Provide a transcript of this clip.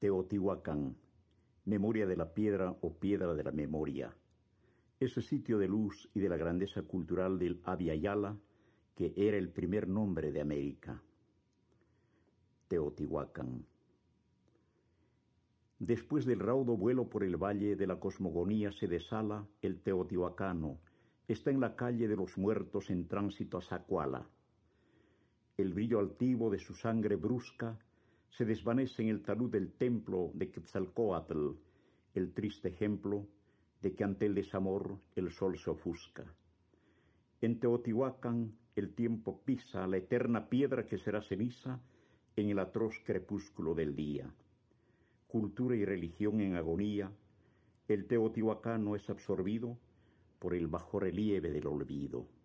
Teotihuacán, memoria de la piedra o piedra de la memoria. Ese sitio de luz y de la grandeza cultural del aviayala que era el primer nombre de América. Teotihuacán. Después del raudo vuelo por el valle de la cosmogonía se desala el teotihuacano. Está en la calle de los muertos en tránsito a Zacuala. El brillo altivo de su sangre brusca se desvanece en el talud del templo de Quetzalcoatl, el triste ejemplo de que ante el desamor el sol se ofusca. En Teotihuacán el tiempo pisa la eterna piedra que será ceniza en el atroz crepúsculo del día. Cultura y religión en agonía, el teotihuacano es absorbido por el bajo relieve del olvido.